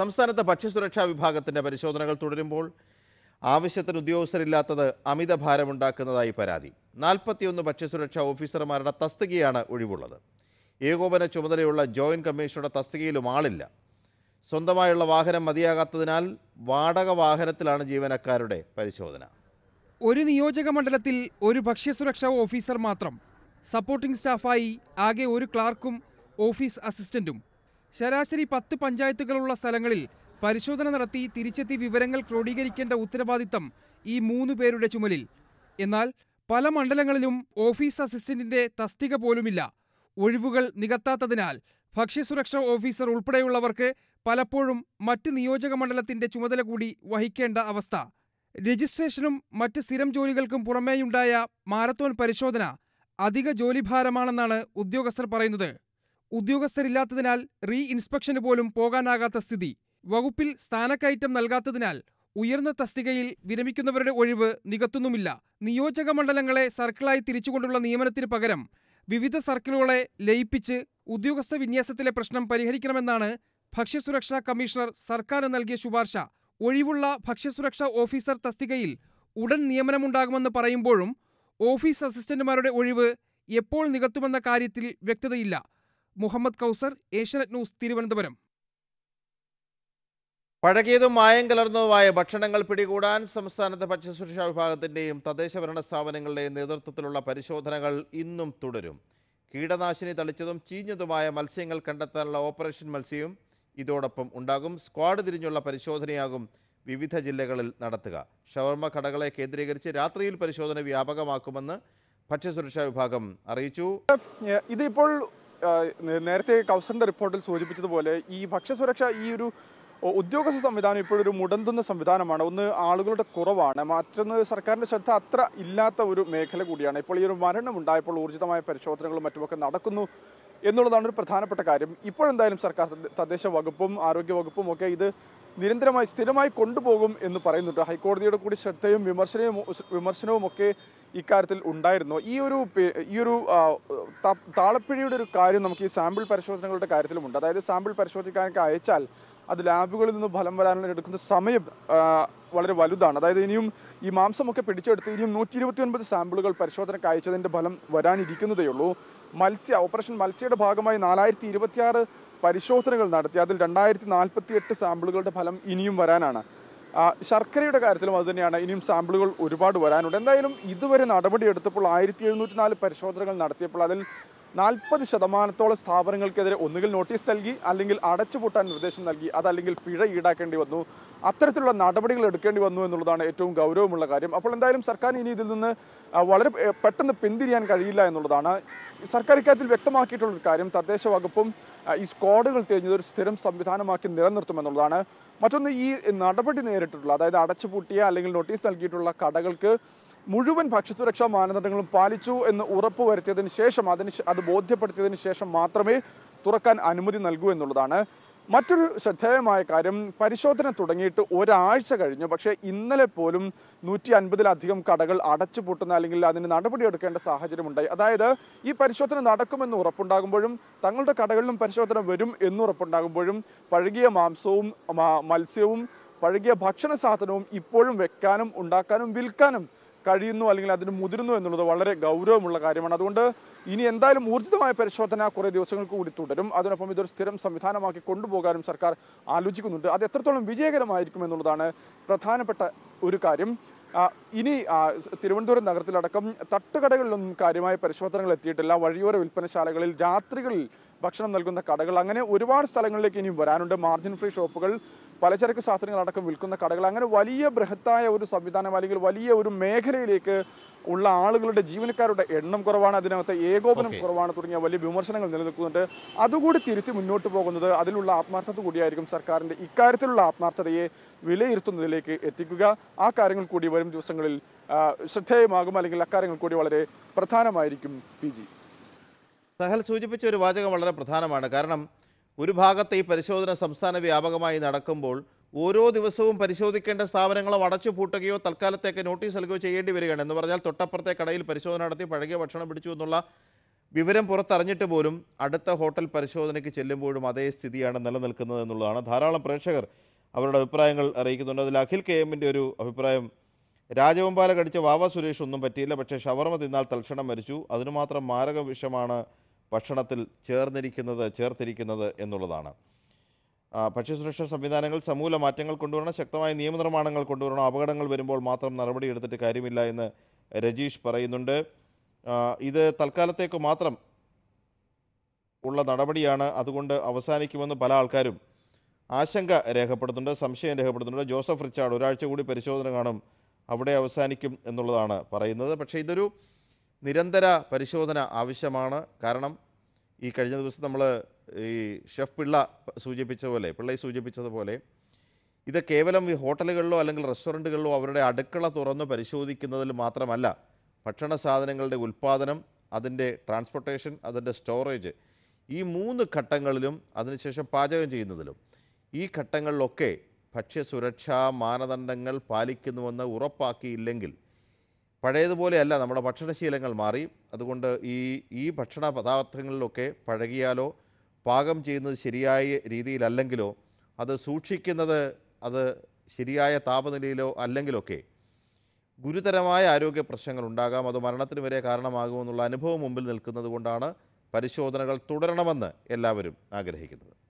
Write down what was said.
സംസ്ഥാനത്ത് ഭക്ഷ്യസുരക്ഷാ വിഭാഗത്തിന്റെ പരിശോധനകൾ തുടരുമ്പോൾ ആവശ്യത്തിന് ഉദ്യോഗസ്ഥരില്ലാത്തത് അമിത ഭാരമുണ്ടാക്കുന്നതായി പരാതി നാൽപ്പത്തിയൊന്ന് ഭക്ഷ്യസുരക്ഷാ ഓഫീസർമാരുടെ തസ്തികയാണ് ഒഴിവുള്ളത് ഏകോപന ചുമതലയുള്ള ജോയിൻറ്റ് കമ്മീഷണറുടെ തസ്തികയിലും ആളില്ല സ്വന്തമായുള്ള വാഹനം മതിയാകാത്തതിനാൽ വാടക വാഹനത്തിലാണ് ജീവനക്കാരുടെ പരിശോധന ഒരു നിയോജക മണ്ഡലത്തിൽ ഒരു ഭക്ഷ്യസുരക്ഷാ ഓഫീസർ മാത്രം സപ്പോർട്ടിംഗ് സ്റ്റാഫായി ആകെ ഒരു ക്ലാർക്കും ഓഫീസ് അസിസ്റ്റന്റും ശരാശരി പത്ത് പഞ്ചായത്തുകളുള്ള സ്ഥലങ്ങളിൽ പരിശോധന നടത്തി തിരിച്ചെത്തി വിവരങ്ങൾ ക്രോഡീകരിക്കേണ്ട ഉത്തരവാദിത്തം ഈ മൂന്ന് പേരുടെ ചുമലിൽ എന്നാൽ പല മണ്ഡലങ്ങളിലും ഓഫീസ് അസിസ്റ്റന്റിന്റെ തസ്തിക പോലുമില്ല ഒഴിവുകൾ നികത്താത്തതിനാൽ ഭക്ഷ്യസുരക്ഷ ഓഫീസർ ഉൾപ്പെടെയുള്ളവർക്ക് പലപ്പോഴും മറ്റ് നിയോജക മണ്ഡലത്തിന്റെ ചുമതല കൂടി വഹിക്കേണ്ട അവസ്ഥ രജിസ്ട്രേഷനും മറ്റ് സ്ഥിരം ജോലികൾക്കും പുറമേയുണ്ടായ മാരത്തോൺ പരിശോധന അധിക ജോലിഭാരമാണെന്നാണ് ഉദ്യോഗസ്ഥർ പറയുന്നത് ഉദ്യോഗസ്ഥരില്ലാത്തതിനാൽ റീ ഇൻസ്പെക്ഷന് പോലും പോകാനാകാത്ത സ്ഥിതി വകുപ്പിൽ സ്ഥാനക്കയറ്റം നൽകാത്തതിനാൽ ഉയർന്ന തസ്തികയിൽ വിരമിക്കുന്നവരുടെ ഒഴിവ് നികത്തുന്നുമില്ല നിയോജക മണ്ഡലങ്ങളെ സർക്കിളായി തിരിച്ചുകൊണ്ടുള്ള നിയമനത്തിന് പകരം വിവിധ സർക്കിളുകളെ ലയിപ്പിച്ച് ഉദ്യോഗസ്ഥ വിന്യാസത്തിലെ പ്രശ്നം പരിഹരിക്കണമെന്നാണ് ഭക്ഷ്യസുരക്ഷാ കമ്മീഷണർ സർക്കാർ നൽകിയ ശുപാർശ ഒഴിവുള്ള ഭക്ഷ്യസുരക്ഷാ ഓഫീസർ തസ്തികയിൽ ഉടൻ നിയമനമുണ്ടാകുമെന്ന് പറയുമ്പോഴും ഓഫീസ് അസിസ്റ്റന്റുമാരുടെ ഒഴിവ് എപ്പോൾ നികത്തുമെന്ന കാര്യത്തിൽ വ്യക്തതയില്ല മുഹമ്മദ് കൗസർ ഏഷ്യനെറ്റ് ന്യൂസ് തിരുവനന്തപുരം പഴകിയതും മായം കലർന്നതുമായ ഭക്ഷണങ്ങൾ പിടികൂടാൻ സംസ്ഥാനത്തെ ഭക്ഷ്യസുരക്ഷാ വിഭാഗത്തിൻ്റെയും തദ്ദേശഭരണ സ്ഥാപനങ്ങളുടെയും നേതൃത്വത്തിലുള്ള പരിശോധനകൾ ഇന്നും തുടരും കീടനാശിനി തളിച്ചതും ചീഞ്ഞതുമായ മത്സ്യങ്ങൾ കണ്ടെത്താനുള്ള ഓപ്പറേഷൻ മത്സ്യവും ഇതോടൊപ്പം ഉണ്ടാകും സ്ക്വാഡ് തിരിഞ്ഞുള്ള പരിശോധനയാകും വിവിധ ജില്ലകളിൽ നടത്തുക ഷവർമ കടകളെ കേന്ദ്രീകരിച്ച് രാത്രിയിൽ പരിശോധന വ്യാപകമാക്കുമെന്ന് ഭക്ഷ്യസുരക്ഷാ വിഭാഗം അറിയിച്ചു ഇതിപ്പോൾ നേരത്തെ കൗസറിൻ്റെ റിപ്പോർട്ടിൽ സൂചിപ്പിച്ചതുപോലെ ഈ ഭക്ഷ്യസുരക്ഷ ഈ ഒരു ഉദ്യോഗസ്ഥ സംവിധാനം ഇപ്പോഴൊരു മുടന്തുന്ന സംവിധാനമാണ് ഒന്ന് ആളുകളുടെ കുറവാണ് മറ്റൊന്ന് സർക്കാരിൻ്റെ ശ്രദ്ധ അത്ര ഇല്ലാത്ത ഒരു മേഖല കൂടിയാണ് ഇപ്പോൾ ഈ ഒരു മരണം ഉണ്ടായപ്പോൾ ഊർജിതമായ പരിശോധനകളും മറ്റുമൊക്കെ നടക്കുന്നു എന്നുള്ളതാണ് ഒരു പ്രധാനപ്പെട്ട കാര്യം ഇപ്പോഴെന്തായാലും സർക്കാർ തദ്ദേശ വകുപ്പും ആരോഗ്യ വകുപ്പും ഒക്കെ ഇത് നിരന്തരമായി സ്ഥിരമായി കൊണ്ടുപോകും എന്ന് പറയുന്നുണ്ട് ഹൈക്കോടതിയുടെ കൂടി ശ്രദ്ധയും വിമർശനവും വിമർശനവും ഒക്കെ ഇക്കാര്യത്തിൽ ഉണ്ടായിരുന്നു ഈ ഒരു ഈ ഒരു താളപ്പിഴയുടെ ഒരു കാര്യം നമുക്ക് ഈ സാമ്പിൾ പരിശോധനകളുടെ കാര്യത്തിലുമുണ്ട് അതായത് സാമ്പിൾ പരിശോധിക്കാനൊക്കെ അയച്ചാൽ അത് ലാബുകളിൽ നിന്ന് ഫലം വരാനുള്ള എടുക്കുന്ന സമയം വളരെ വലുതാണ് അതായത് ഇനിയും ഈ മാംസമൊക്കെ പിടിച്ചെടുത്ത് ഇനിയും നൂറ്റി ഇരുപത്തി ഒൻപത് സാമ്പിളുകൾ പരിശോധനയ്ക്ക് അയച്ചതിൻ്റെ ഫലം വരാനിരിക്കുന്നതേയുള്ളൂ മത്സ്യ ഓപ്പറേഷൻ മത്സ്യയുടെ ഭാഗമായി നാലായിരത്തി ഇരുപത്തിയാറ് പരിശോധനകൾ നടത്തി അതിൽ രണ്ടായിരത്തി നാൽപ്പത്തി എട്ട് സാമ്പിളുകളുടെ ഫലം ഇനിയും വരാനാണ് ശർക്കരയുടെ കാര്യത്തിലും അതുതന്നെയാണ് ഇനിയും സാമ്പിളുകൾ ഒരുപാട് വരാനുണ്ട് എന്തായാലും ഇതുവരെ നടപടിയെടുത്തപ്പോൾ ആയിരത്തി എഴുന്നൂറ്റി നാല് പരിശോധനകൾ നടത്തിയപ്പോൾ അതിൽ നാൽപ്പത് ശതമാനത്തോളം സ്ഥാപനങ്ങൾക്കെതിരെ ഒന്നുകിൽ നോട്ടീസ് നൽകി അല്ലെങ്കിൽ അടച്ചുപൂട്ടാൻ നിർദ്ദേശം നൽകി അതല്ലെങ്കിൽ പിഴ ഈടാക്കേണ്ടി വന്നു അത്തരത്തിലുള്ള നടപടികൾ എടുക്കേണ്ടി വന്നു എന്നുള്ളതാണ് ഏറ്റവും ഗൗരവമുള്ള കാര്യം അപ്പോൾ എന്തായാലും സർക്കാർ ഇനി ഇതിൽ നിന്ന് വളരെ പെട്ടെന്ന് പിന്തിരിയാൻ കഴിയില്ല എന്നുള്ളതാണ് സർക്കാർ ഇക്കാര്യത്തിൽ വ്യക്തമാക്കിയിട്ടുള്ള ഒരു കാര്യം തദ്ദേശ വകുപ്പും ഈ സ്ക്വാഡുകൾ തിരിഞ്ഞത് ഒരു സ്ഥിരം സംവിധാനമാക്കി നിലനിർത്തുമെന്നുള്ളതാണ് മറ്റൊന്ന് ഈ നടപടി നേരിട്ടിട്ടുള്ള അതായത് അടച്ചുപൂട്ടിയ അല്ലെങ്കിൽ നോട്ടീസ് നൽകിയിട്ടുള്ള കടകൾക്ക് മുഴുവൻ ഭക്ഷ്യസുരക്ഷാ മാനദണ്ഡങ്ങളും പാലിച്ചു എന്ന് ഉറപ്പുവരുത്തിയതിന് ശേഷം അതിന് അത് ബോധ്യപ്പെടുത്തിയതിന് ശേഷം മാത്രമേ തുറക്കാൻ അനുമതി നൽകൂ എന്നുള്ളതാണ് മറ്റൊരു ശ്രദ്ധേയമായ കാര്യം പരിശോധന തുടങ്ങിയിട്ട് ഒരാഴ്ച കഴിഞ്ഞു പക്ഷേ ഇന്നലെ പോലും നൂറ്റി അൻപതിലധികം കടകൾ പൂട്ടുന്ന അല്ലെങ്കിൽ അതിന് നടപടിയെടുക്കേണ്ട സാഹചര്യമുണ്ടായി അതായത് ഈ പരിശോധന നടക്കുമെന്ന് ഉറപ്പുണ്ടാകുമ്പോഴും തങ്ങളുടെ കടകളിലും പരിശോധന വരും എന്നുറപ്പുണ്ടാകുമ്പോഴും പഴകിയ മാംസവും മത്സ്യവും പഴകിയ ഭക്ഷണ സാധനവും ഇപ്പോഴും വെക്കാനും ഉണ്ടാക്കാനും വിൽക്കാനും കഴിയുന്നു അല്ലെങ്കിൽ അതിന് മുതിരുന്നു എന്നുള്ളത് വളരെ ഗൗരവമുള്ള കാര്യമാണ് അതുകൊണ്ട് ഇനി എന്തായാലും ഊർജിതമായ പരിശോധന കുറെ ദിവസങ്ങൾക്ക് കൂടി തുടരും അതിനൊപ്പം ഇതൊരു സ്ഥിരം സംവിധാനമാക്കി കൊണ്ടുപോകാനും സർക്കാർ ആലോചിക്കുന്നുണ്ട് അത് എത്രത്തോളം വിജയകരമായിരിക്കും എന്നുള്ളതാണ് പ്രധാനപ്പെട്ട ഒരു കാര്യം ഇനി തിരുവനന്തപുരം നഗരത്തിലടക്കം തട്ടുകടകളിലൊന്നും കാര്യമായ പരിശോധനകൾ എത്തിയിട്ടില്ല വഴിയോര വിൽപ്പനശാലകളിൽ രാത്രികളിൽ ഭക്ഷണം നൽകുന്ന കടകൾ അങ്ങനെ ഒരുപാട് സ്ഥലങ്ങളിലേക്ക് ഇനിയും വരാനുണ്ട് മാർജിൻ ഫ്രീ ഷോപ്പുകൾ പലചരക്ക് സാധനങ്ങൾ അടക്കം വിൽക്കുന്ന കടകൾ അങ്ങനെ വലിയ ബൃഹത്തായ ഒരു സംവിധാനം അല്ലെങ്കിൽ വലിയ ഒരു മേഖലയിലേക്ക് ഉള്ള ആളുകളുടെ ജീവനക്കാരുടെ എണ്ണം കുറവാണ് അതിനകത്ത് ഏകോപനം കുറവാണ് തുടങ്ങിയ വലിയ വിമർശനങ്ങൾ നിലനിൽക്കുന്നുണ്ട് അതുകൂടി തിരുത്തി മുന്നോട്ട് പോകുന്നത് അതിലുള്ള ആത്മാർത്ഥത കൂടിയായിരിക്കും സർക്കാരിന്റെ ഇക്കാര്യത്തിലുള്ള ആത്മാർത്ഥതയെ വിലയിരുത്തുന്നതിലേക്ക് എത്തിക്കുക ആ കാര്യങ്ങൾ കൂടി വരും ദിവസങ്ങളിൽ ശ്രദ്ധേയമാകും അല്ലെങ്കിൽ അക്കാര്യങ്ങൾ കൂടി വളരെ പ്രധാനമായിരിക്കും പി സഹൽ സൂചിപ്പിച്ച ഒരു വാചകം വളരെ പ്രധാനമാണ് കാരണം ഒരു ഭാഗത്ത് ഈ പരിശോധന സംസ്ഥാന വ്യാപകമായി നടക്കുമ്പോൾ ഓരോ ദിവസവും പരിശോധിക്കേണ്ട സ്ഥാപനങ്ങളെ പൂട്ടുകയോ തൽക്കാലത്തേക്ക് നോട്ടീസ് നൽകുകയോ ചെയ്യേണ്ടി വരികയാണ് എന്ന് പറഞ്ഞാൽ തൊട്ടപ്പുറത്തെ കടയിൽ പരിശോധന നടത്തി പഴകിയ ഭക്ഷണം പിടിച്ചു എന്നുള്ള വിവരം പുറത്തറിഞ്ഞിട്ട് പോലും അടുത്ത ഹോട്ടൽ പരിശോധനയ്ക്ക് ചെല്ലുമ്പോഴും അതേ സ്ഥിതിയാണ് നിലനിൽക്കുന്നത് എന്നുള്ളതാണ് ധാരാളം പ്രേക്ഷകർ അവരുടെ അഭിപ്രായങ്ങൾ അറിയിക്കുന്നുണ്ട് അതിൽ അഖിൽ കെ എമ്മിൻ്റെ ഒരു അഭിപ്രായം രാജവമ്പാല കടിച്ച വാവ സുരേഷ് ഒന്നും പറ്റിയില്ല പക്ഷേ ഷവർമ തിന്നാൽ തൽക്ഷണം മരിച്ചു അതിനുമാത്രം മാരക വിഷമാണ് ഭക്ഷണത്തിൽ ചേർന്നിരിക്കുന്നത് ചേർത്തിരിക്കുന്നത് എന്നുള്ളതാണ് ഭക്ഷ്യസുരക്ഷാ സംവിധാനങ്ങൾ സമൂല മാറ്റങ്ങൾ കൊണ്ടുവരണം ശക്തമായ നിയമനിർമ്മാണങ്ങൾ കൊണ്ടുവരണം അപകടങ്ങൾ വരുമ്പോൾ മാത്രം നടപടി എടുത്തിട്ട് കാര്യമില്ല എന്ന് രജീഷ് പറയുന്നുണ്ട് ഇത് തൽക്കാലത്തേക്ക് മാത്രം ഉള്ള നടപടിയാണ് അതുകൊണ്ട് അവസാനിക്കുമെന്ന് പല ആൾക്കാരും ആശങ്ക രേഖപ്പെടുത്തുന്നുണ്ട് സംശയം രേഖപ്പെടുത്തുന്നുണ്ട് ജോസഫ് റിച്ചാർഡ് ഒരാഴ്ച കൂടി പരിശോധന കാണും അവിടെ അവസാനിക്കും എന്നുള്ളതാണ് പറയുന്നത് പക്ഷേ ഇതൊരു നിരന്തര പരിശോധന ആവശ്യമാണ് കാരണം ഈ കഴിഞ്ഞ ദിവസം നമ്മൾ ഈ ഷെഫ് പിള്ള സൂചിപ്പിച്ച പോലെ പിള്ളൈ സൂചിപ്പിച്ചതുപോലെ ഇത് കേവലം ഈ ഹോട്ടലുകളിലോ അല്ലെങ്കിൽ റെസ്റ്റോറൻറ്റുകളിലോ അവരുടെ അടുക്കള തുറന്ന് പരിശോധിക്കുന്നതിൽ മാത്രമല്ല ഭക്ഷണ സാധനങ്ങളുടെ ഉൽപ്പാദനം അതിൻ്റെ ട്രാൻസ്പോർട്ടേഷൻ അതിൻ്റെ സ്റ്റോറേജ് ഈ മൂന്ന് ഘട്ടങ്ങളിലും അതിനുശേഷം പാചകം ചെയ്യുന്നതിലും ഈ ഘട്ടങ്ങളിലൊക്കെ ഭക്ഷ്യസുരക്ഷാ മാനദണ്ഡങ്ങൾ പാലിക്കുന്നുവെന്ന് ഉറപ്പാക്കിയില്ലെങ്കിൽ പഴയതുപോലെയല്ല നമ്മുടെ ഭക്ഷണശീലങ്ങൾ മാറി അതുകൊണ്ട് ഈ ഈ ഭക്ഷണ പദാർത്ഥങ്ങളിലൊക്കെ പഴകിയാലോ പാകം ചെയ്യുന്നത് ശരിയായ രീതിയിലല്ലെങ്കിലോ അത് സൂക്ഷിക്കുന്നത് അത് ശരിയായ താപനിലയിലോ അല്ലെങ്കിലൊക്കെ ഗുരുതരമായ ആരോഗ്യ പ്രശ്നങ്ങൾ ഉണ്ടാകാം അത് മരണത്തിന് വരെ കാരണമാകുമെന്നുള്ള അനുഭവം മുമ്പിൽ നിൽക്കുന്നത് കൊണ്ടാണ് പരിശോധനകൾ തുടരണമെന്ന് എല്ലാവരും ആഗ്രഹിക്കുന്നത്